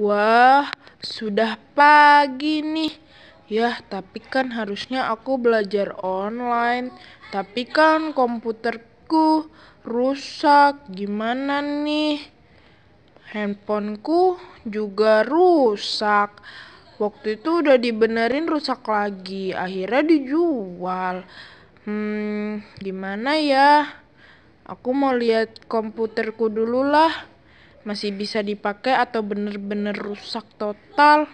Wah, sudah pagi nih. Ya, tapi kan harusnya aku belajar online. Tapi kan komputerku rusak. Gimana nih? Handphoneku juga rusak. Waktu itu udah dibenerin rusak lagi. Akhirnya dijual. Hmm, gimana ya? Aku mau lihat komputerku dulu lah masih bisa dipakai atau bener-bener rusak total.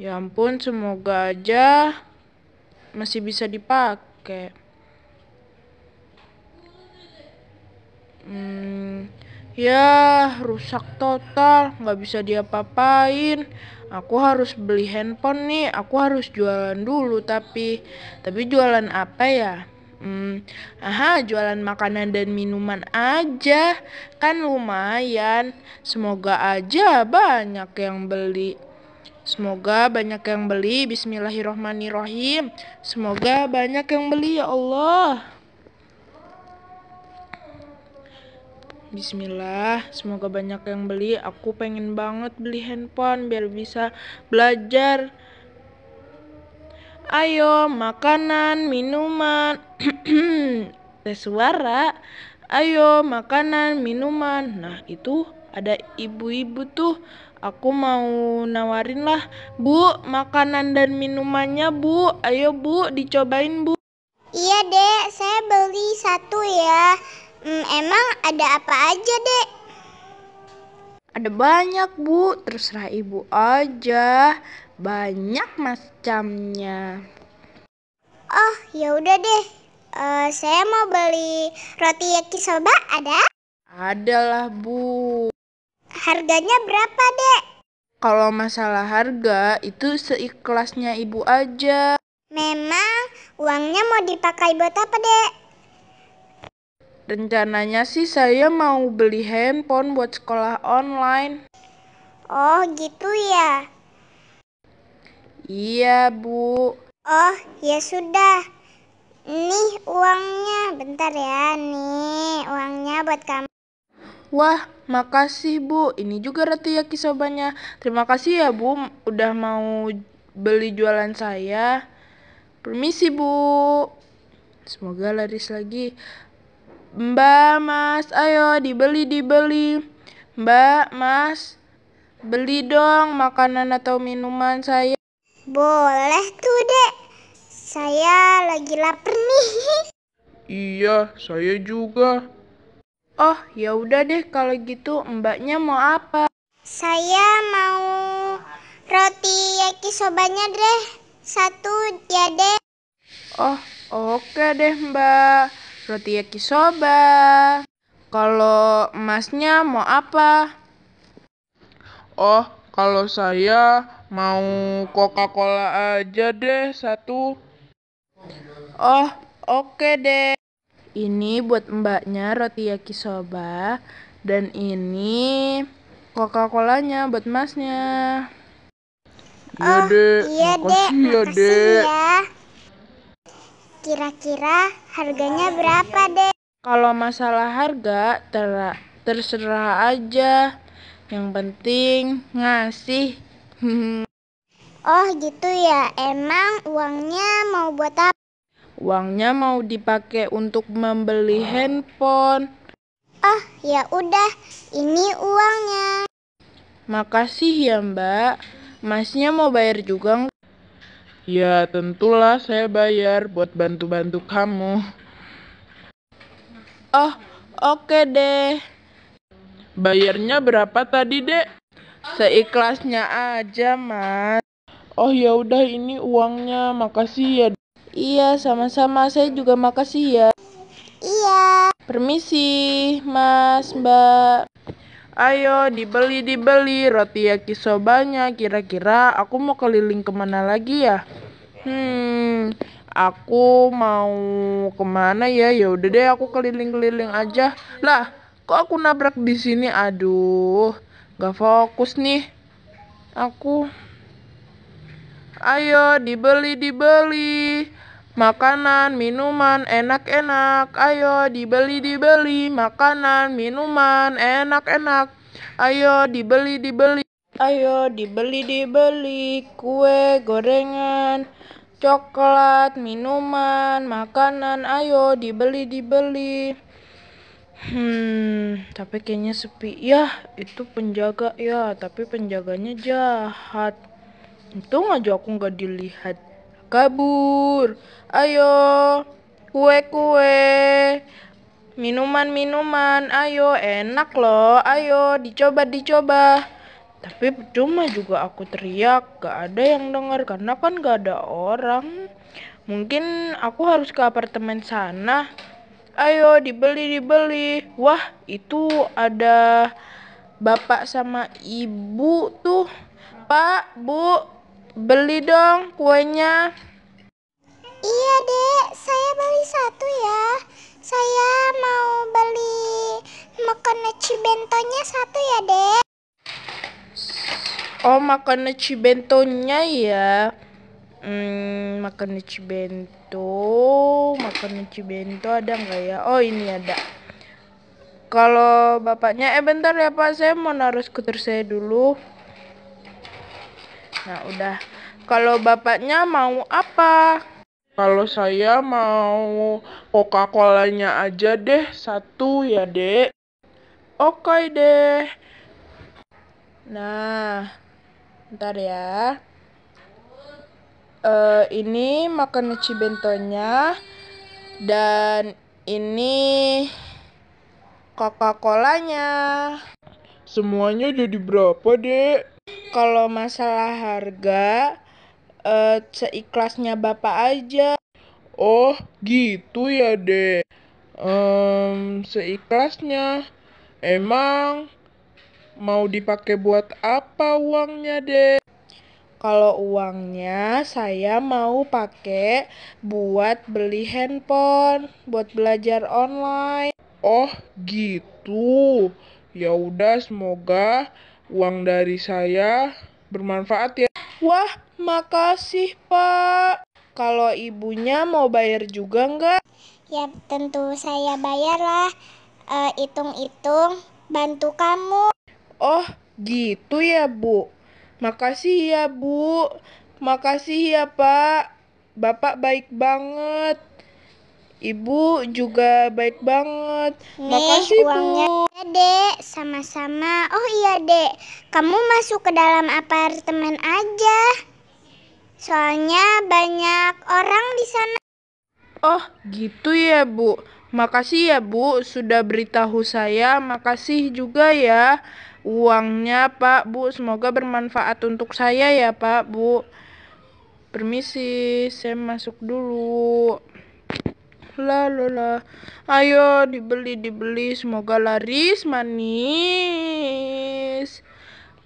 Ya ampun, semoga aja masih bisa dipakai. Hmm, ya rusak total, nggak bisa diapa-apain. Aku harus beli handphone nih, aku harus jualan dulu tapi tapi jualan apa ya? Hmm, aha, jualan makanan dan minuman aja. Kan lumayan. Semoga aja banyak yang beli. Semoga banyak yang beli. Bismillahirrohmanirrohim. Semoga banyak yang beli ya Allah. Bismillah, semoga banyak yang beli. Aku pengen banget beli handphone biar bisa belajar ayo makanan, minuman, tes suara, ayo makanan, minuman. Nah itu ada ibu-ibu tuh, aku mau nawarin lah, bu makanan dan minumannya bu, ayo bu dicobain bu. Iya dek, saya beli satu ya. Hmm, emang ada apa aja dek? Ada banyak bu, terserah ibu aja. Banyak macamnya. Oh, ya udah deh. Uh, saya mau beli roti yakisoba ada? Adalah, Bu. Harganya berapa, Dek? Kalau masalah harga itu seikhlasnya Ibu aja. Memang uangnya mau dipakai buat apa, Dek? Rencananya sih saya mau beli handphone buat sekolah online. Oh, gitu ya. Iya, Bu. Oh, ya sudah. Nih uangnya, bentar ya. Nih uangnya buat kamu. Wah, makasih Bu. Ini juga roti yaki sobanya. Terima kasih ya Bu, udah mau beli jualan saya. Permisi Bu. Semoga laris lagi. Mbak, Mas, ayo dibeli, dibeli. Mbak, Mas, beli dong makanan atau minuman saya. Boleh tuh, Dek. Saya lagi lapar nih. Iya, saya juga. Oh, ya udah deh kalau gitu Mbaknya mau apa? Saya mau roti yakisobanya deh. Satu ya, Dek. Oh, oke deh, Mbak. Roti yakisoba. Kalau emasnya mau apa? Oh, kalau saya mau coca cola aja deh satu oh oke deh ini buat mbaknya roti yakisoba dan ini coca colanya buat masnya iya oh, ah, deh iya makasih ya dek, ya deh ya. kira-kira harganya berapa deh kalau masalah harga ter terserah aja yang penting ngasih Oh gitu ya, emang uangnya mau buat apa? Uangnya mau dipakai untuk membeli handphone. Oh ya udah, ini uangnya. Makasih ya mbak, masnya mau bayar juga nggak? Ya tentulah saya bayar buat bantu-bantu kamu. Oh, oke okay deh. Bayarnya berapa tadi, Dek? seikhlasnya aja mas oh ya udah ini uangnya makasih ya iya sama-sama saya juga makasih ya iya permisi mas mbak Ayo dibeli dibeli roti yakisobanya kira-kira aku mau keliling kemana lagi ya? Hmm, aku mau kemana ya? Ya udah deh aku keliling-keliling aja. Lah, kok aku nabrak di sini? Aduh. Gak fokus nih. Aku. Ayo dibeli dibeli. Makanan, minuman, enak-enak. Ayo dibeli dibeli. Makanan, minuman, enak-enak. Ayo dibeli dibeli. Ayo dibeli dibeli kue gorengan, coklat, minuman, makanan. Ayo dibeli dibeli. Hmm, tapi kayaknya sepi. ya itu penjaga ya, tapi penjaganya jahat. Untung aja aku nggak dilihat. Kabur. Ayo. Kue-kue. Minuman-minuman. Ayo, enak loh. Ayo, dicoba-dicoba. Tapi cuma juga aku teriak, gak ada yang dengar karena kan gak ada orang. Mungkin aku harus ke apartemen sana ayo dibeli dibeli wah itu ada bapak sama ibu tuh pak bu beli dong kuenya iya dek saya beli satu ya saya mau beli makan cibentonya satu ya dek oh makan cibentonya ya hmm, makan uci bento makan uci bento ada nggak ya oh ini ada kalau bapaknya eh bentar ya pak saya mau naruh skuter saya dulu nah udah kalau bapaknya mau apa kalau saya mau Coca-Colanya aja deh, satu ya dek. Oke deh. Nah, ntar ya uh, ini makaroni bentonya dan ini Coca-Colanya. Semuanya jadi berapa, Dek? Kalau masalah harga uh, seikhlasnya Bapak aja. Oh, gitu ya, Dek. Um, seikhlasnya. Emang mau dipakai buat apa uangnya, Dek? Kalau uangnya saya mau pakai buat beli handphone, buat belajar online. Oh, gitu. Ya udah, semoga uang dari saya bermanfaat ya. Wah, makasih, Pak. Kalau ibunya mau bayar juga enggak? Ya, tentu saya bayarlah. Eh, hitung-hitung, e, bantu kamu. Oh, gitu ya, Bu. Makasih ya, Bu. Makasih ya, Pak. Bapak baik banget. Ibu juga baik banget. Nih, Makasih, uangnya. Bu. Ya, dek, sama-sama. Oh iya, Dek. Kamu masuk ke dalam apartemen aja. Soalnya banyak orang di sana. Oh, gitu ya, Bu. Makasih ya, Bu, sudah beritahu saya. Makasih juga ya uangnya Pak Bu semoga bermanfaat untuk saya ya Pak Bu permisi saya masuk dulu lalu lah ayo dibeli dibeli semoga laris manis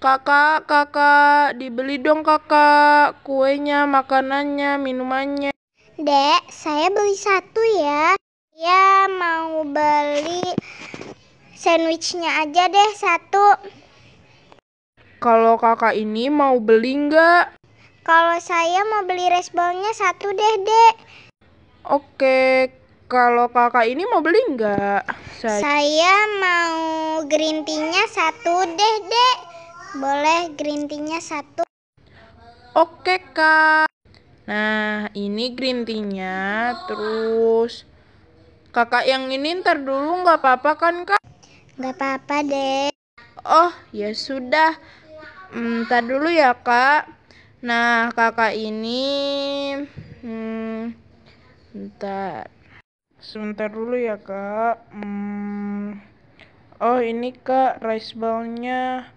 kakak kakak dibeli dong kakak kuenya makanannya minumannya dek saya beli satu ya ya mau beli sandwichnya aja deh satu. Kalau kakak ini mau beli nggak? Kalau saya mau beli resbolnya satu deh, dek. Oke, kalau kakak ini mau beli nggak? Saya... saya mau green tea-nya satu deh, dek. Boleh green tea-nya satu. Oke, kak. Nah, ini green tea-nya. Terus, kakak yang ini ntar dulu nggak apa-apa kan, kak? Gak apa-apa deh. Oh, ya sudah. Hmm, dulu ya, Kak. Nah, kakak ini... Hmm, ntar Sebentar dulu ya, Kak. Hmm, oh, ini, Kak, rice ballnya.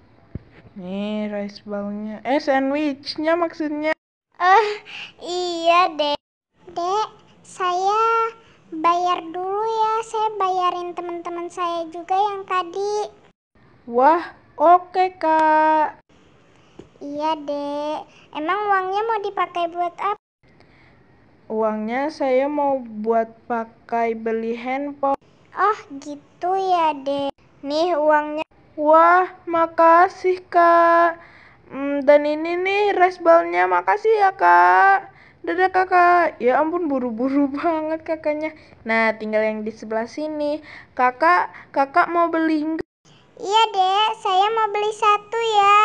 Nih, rice ballnya. Eh, sandwichnya maksudnya. Oh, iya, Dek. Dek, saya bayar dulu ya saya bayarin teman-teman saya juga yang tadi wah oke okay, kak iya dek emang uangnya mau dipakai buat apa uangnya saya mau buat pakai beli handphone oh gitu ya dek nih uangnya wah makasih kak hmm, dan ini nih resbalnya makasih ya kak Dadah kakak, ya ampun buru-buru banget kakaknya. Nah tinggal yang di sebelah sini. Kakak, kakak mau beli enggak? Iya deh, saya mau beli satu ya.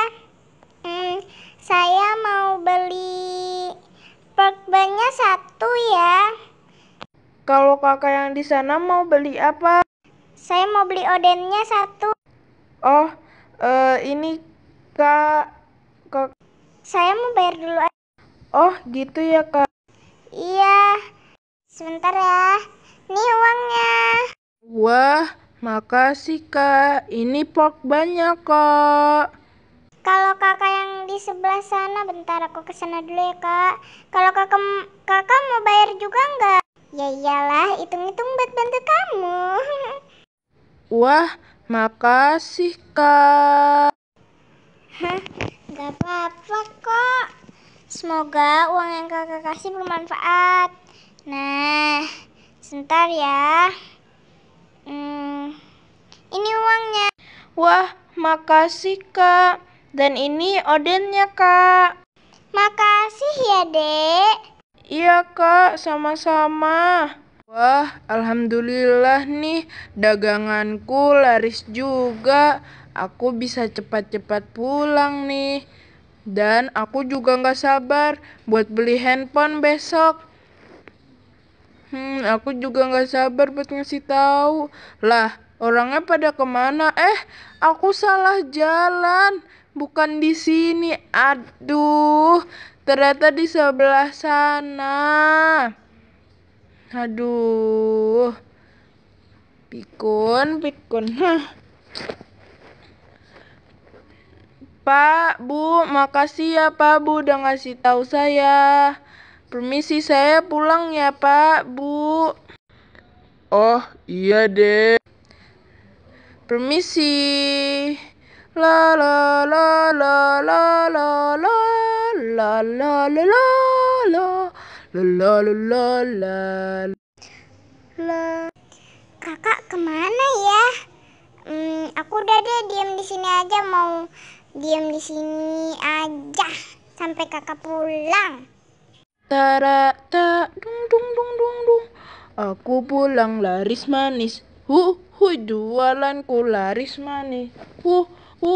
Hmm, saya mau beli perkbannya satu ya. Kalau kakak yang di sana mau beli apa? Saya mau beli odennya satu. Oh, uh, ini kak, kak. Saya mau bayar dulu. Oh, gitu ya, Kak. Iya. Sebentar ya. Ini uangnya. Wah, makasih, Kak. Ini pok banyak, Kak. Kalau kakak yang di sebelah sana, bentar aku kesana dulu ya, Kak. Kalau kakak kakak mau bayar juga nggak? Ya iyalah, hitung-hitung buat bantu kamu. Wah, makasih, Kak. Hah, Gak apa-apa kok. Semoga uang yang kakak kasih bermanfaat. Nah, sebentar ya. Hmm, ini uangnya. Wah, makasih kak. Dan ini odennya kak. Makasih ya dek. Iya kak, sama-sama. Wah, alhamdulillah nih daganganku laris juga. Aku bisa cepat-cepat pulang nih. Dan aku juga nggak sabar buat beli handphone besok. Hmm, aku juga nggak sabar buat ngasih tahu. Lah, orangnya pada kemana? Eh, aku salah jalan. Bukan di sini. Aduh, ternyata di sebelah sana. Aduh. Pikun, pikun. Hah. Pak, Bu, makasih ya Pak, Bu udah ngasih tahu saya. Permisi saya pulang ya Pak, Bu. Oh, iya deh. Permisi. La la la la la la la la la la la la la la la la Kakak kemana ya? Hmm, aku udah deh diam di sini aja mau diam di sini aja sampai kakak pulang. Tara ta dung dung dung dung dung. Aku pulang laris manis. Hu hu jualanku laris manis. Hu hu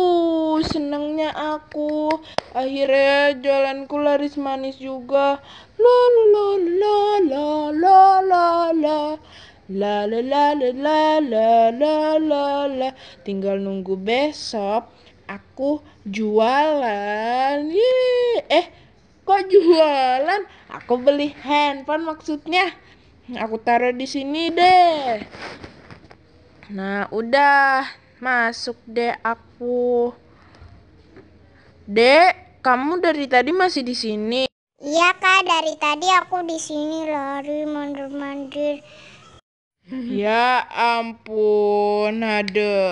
senengnya aku. Akhirnya jalanku laris manis juga. La la la la la la la la. La la la la la la la la. Tinggal nunggu besok aku jualan. Yeay. Eh, kok jualan? Aku beli handphone maksudnya. Aku taruh di sini deh. Nah, udah masuk deh aku. Dek, kamu dari tadi masih di sini? Iya kak, dari tadi aku di sini lari mandir-mandir. Ya ampun, ada.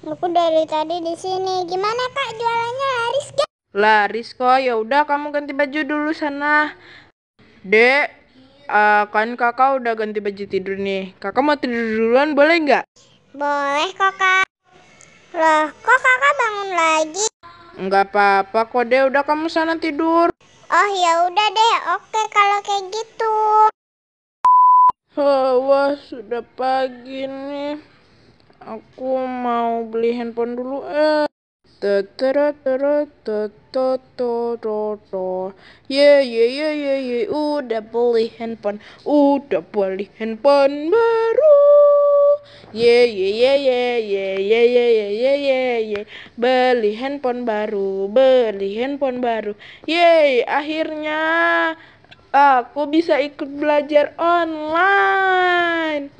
Aku dari tadi di sini. Gimana Kak jualannya laris gak? Laris kok. Ya udah kamu ganti baju dulu sana. Dek, uh, kan kakak udah ganti baju tidur nih. Kakak mau tidur duluan boleh nggak? Boleh kok kak. Loh, kok kakak bangun lagi? Nggak apa-apa kok deh, udah kamu sana tidur. Oh ya udah deh, oke kalau kayak gitu. Oh, wah sudah pagi nih aku mau beli handphone dulu eh Tetera tera toto toto Ye ye ye ye ye Udah beli handphone Udah beli handphone baru Ye ye ye ye ye ye ye ye ye ye ye Beli handphone baru Beli handphone baru Ye akhirnya Aku bisa ikut belajar online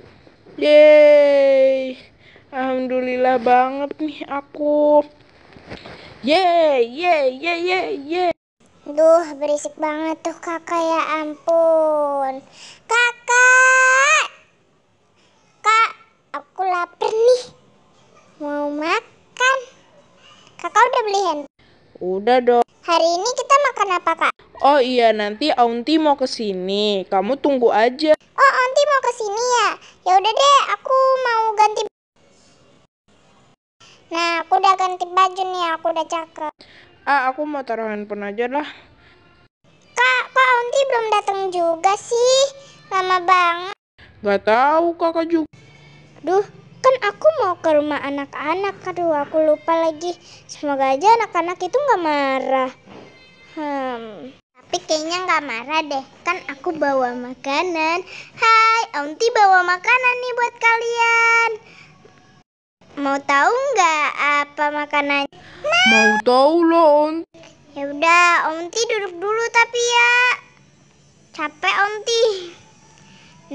Yay! Alhamdulillah banget nih aku. Ye, ye, ye, ye, ye. Duh, berisik banget tuh kakak ya ampun. Kakak! Kak, aku lapar nih. Mau makan. Kakak udah beli handphone? Udah dong. Hari ini kita makan apa, Kak? Oh iya, nanti Aunty mau ke sini. Kamu tunggu aja. Oh, Aunty mau ke sini ya? Ya udah deh, aku mau ganti Nah, aku udah ganti baju nih, aku udah cakep. Ah, aku mau taruh handphone aja lah. Kak, kok Onti belum datang juga sih? Lama banget. Gak tahu kakak juga. Duh, kan aku mau ke rumah anak-anak. Aduh, aku lupa lagi. Semoga aja anak-anak itu gak marah. Hmm. Tapi kayaknya gak marah deh. Kan aku bawa makanan. Hai, Onti bawa makanan nih buat kalian. Mau tahu nggak apa makanannya? Nah. Mau tahu loh, Om. Ya udah, ti duduk dulu tapi ya. Capek Om ti.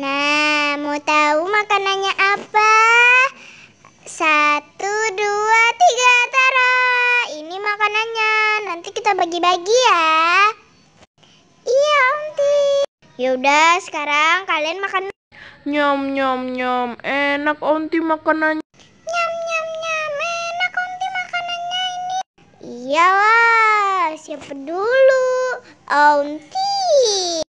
Nah, mau tahu makanannya apa? Satu, dua, tiga, taro. Ini makanannya. Nanti kita bagi-bagi ya. Iya, Om Ya Yaudah, sekarang kalian makan. Nyom, nyom, nyom. Enak, Om ti makanannya. Iyalah, siapa dulu? Aunty.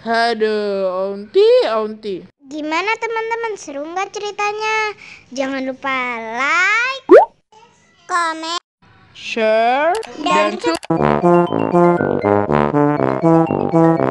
Hado Aunty, Aunty. Gimana teman-teman, seru nggak ceritanya? Jangan lupa like, comment, share, dan, subscribe.